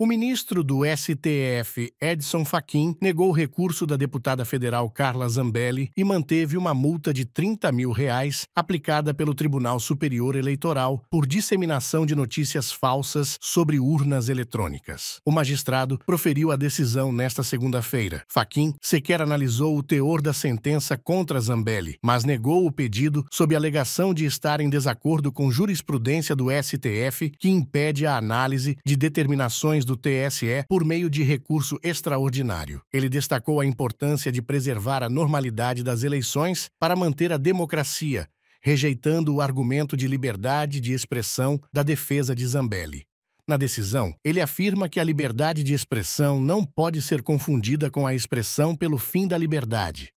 O ministro do STF, Edson Fachin, negou o recurso da deputada federal Carla Zambelli e manteve uma multa de 30 mil reais aplicada pelo Tribunal Superior Eleitoral por disseminação de notícias falsas sobre urnas eletrônicas. O magistrado proferiu a decisão nesta segunda-feira. Fachin sequer analisou o teor da sentença contra Zambelli, mas negou o pedido sob alegação de estar em desacordo com jurisprudência do STF que impede a análise de determinações do TSE por meio de recurso extraordinário. Ele destacou a importância de preservar a normalidade das eleições para manter a democracia, rejeitando o argumento de liberdade de expressão da defesa de Zambelli. Na decisão, ele afirma que a liberdade de expressão não pode ser confundida com a expressão pelo fim da liberdade.